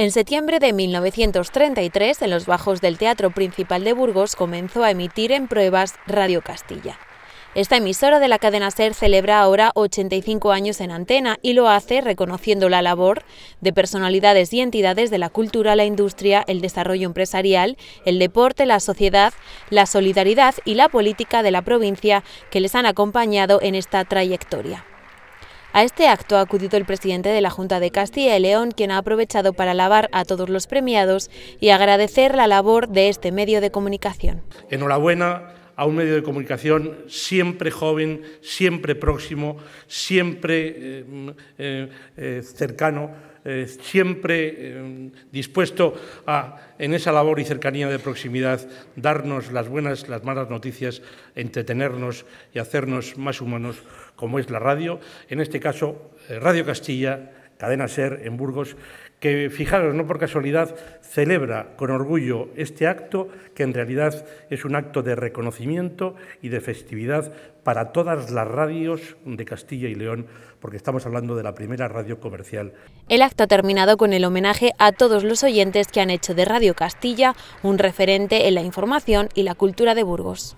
En septiembre de 1933, en los bajos del Teatro Principal de Burgos, comenzó a emitir en pruebas Radio Castilla. Esta emisora de la cadena SER celebra ahora 85 años en antena y lo hace reconociendo la labor de personalidades y entidades de la cultura, la industria, el desarrollo empresarial, el deporte, la sociedad, la solidaridad y la política de la provincia que les han acompañado en esta trayectoria. A este acto ha acudido el presidente de la Junta de Castilla y León, quien ha aprovechado para alabar a todos los premiados y agradecer la labor de este medio de comunicación. Enhorabuena a un medio de comunicación siempre joven, siempre próximo, siempre eh, mm, eh, eh, cercano, siempre dispuesto a, en esa labor y cercanía de proximidad, darnos las buenas, las malas noticias, entretenernos y hacernos más humanos, como es la radio, en este caso Radio Castilla Cadena Ser en Burgos, que fijaros, no por casualidad, celebra con orgullo este acto, que en realidad es un acto de reconocimiento y de festividad para todas las radios de Castilla y León, porque estamos hablando de la primera radio comercial. El acto ha terminado con el homenaje a todos los oyentes que han hecho de Radio Castilla un referente en la información y la cultura de Burgos.